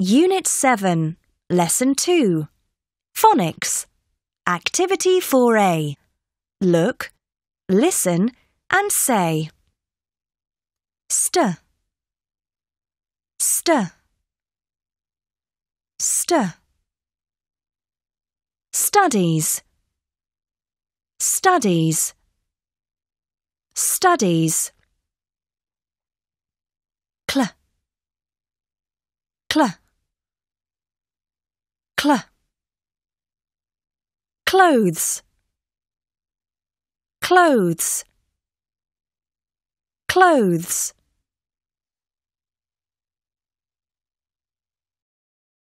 Unit 7, Lesson 2 Phonics Activity 4A Look, listen and say St St St Studies Studies Studies Cl Cl cl clothes clothes clothes